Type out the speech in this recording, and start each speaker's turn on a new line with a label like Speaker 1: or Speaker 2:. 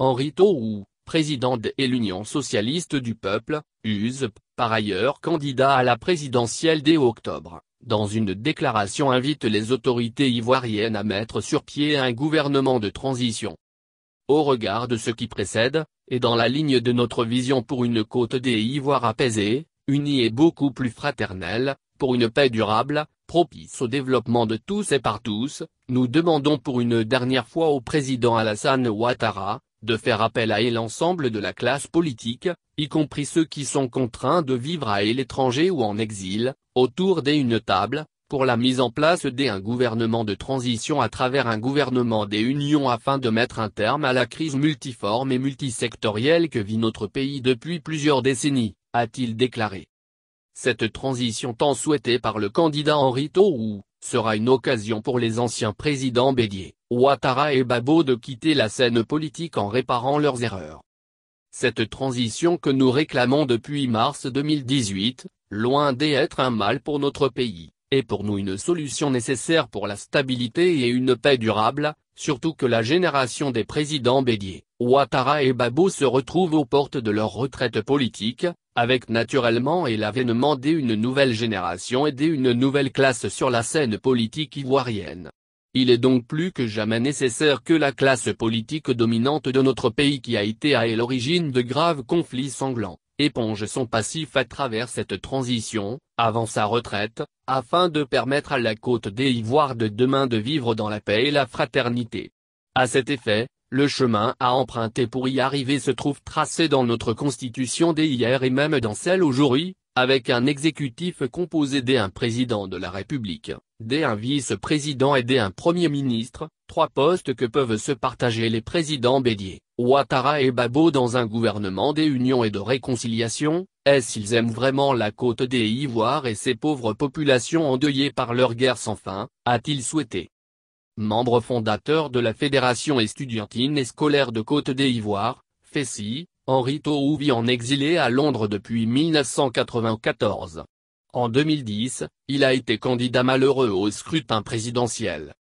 Speaker 1: Henri Tourou, président de l'Union socialiste du peuple, USP, par ailleurs candidat à la présidentielle dès octobre, dans une déclaration invite les autorités ivoiriennes à mettre sur pied un gouvernement de transition. Au regard de ce qui précède, et dans la ligne de notre vision pour une côte des Ivoires apaisée, unie et beaucoup plus fraternelle, pour une paix durable, propice au développement de tous et par tous, nous demandons pour une dernière fois au président Alassane Ouattara, de faire appel à l'ensemble de la classe politique, y compris ceux qui sont contraints de vivre à l'étranger ou en exil, autour d'une table, pour la mise en place d'un gouvernement de transition à travers un gouvernement des unions afin de mettre un terme à la crise multiforme et multisectorielle que vit notre pays depuis plusieurs décennies, a-t-il déclaré. Cette transition tant souhaitée par le candidat Henri Tourou sera une occasion pour les anciens présidents bédiers. Ouattara et Babo de quitter la scène politique en réparant leurs erreurs. Cette transition que nous réclamons depuis mars 2018, loin d'être un mal pour notre pays, est pour nous une solution nécessaire pour la stabilité et une paix durable, surtout que la génération des présidents Bédier, Ouattara et Babo se retrouvent aux portes de leur retraite politique, avec naturellement et l'avènement d'une nouvelle génération et d'une nouvelle classe sur la scène politique ivoirienne. Il est donc plus que jamais nécessaire que la classe politique dominante de notre pays qui a été à l'origine de graves conflits sanglants, éponge son passif à travers cette transition, avant sa retraite, afin de permettre à la côte des de demain de vivre dans la paix et la fraternité. À cet effet, le chemin à emprunter pour y arriver se trouve tracé dans notre constitution d'hier et même dans celle aujourd'hui, avec un exécutif composé d'un président de la République, d'un vice-président et un premier ministre, trois postes que peuvent se partager les présidents Bédier, Ouattara et Babo dans un gouvernement d'union et de réconciliation, est-ce qu'ils aiment vraiment la côte des et ses pauvres populations endeuillées par leur guerre sans fin, a-t-il souhaité Membre fondateur de la Fédération estudiantine et scolaire de Côte d'Ivoire, Fessi, Henri Tou vit en exilé à Londres depuis 1994. En 2010, il a été candidat malheureux au scrutin présidentiel.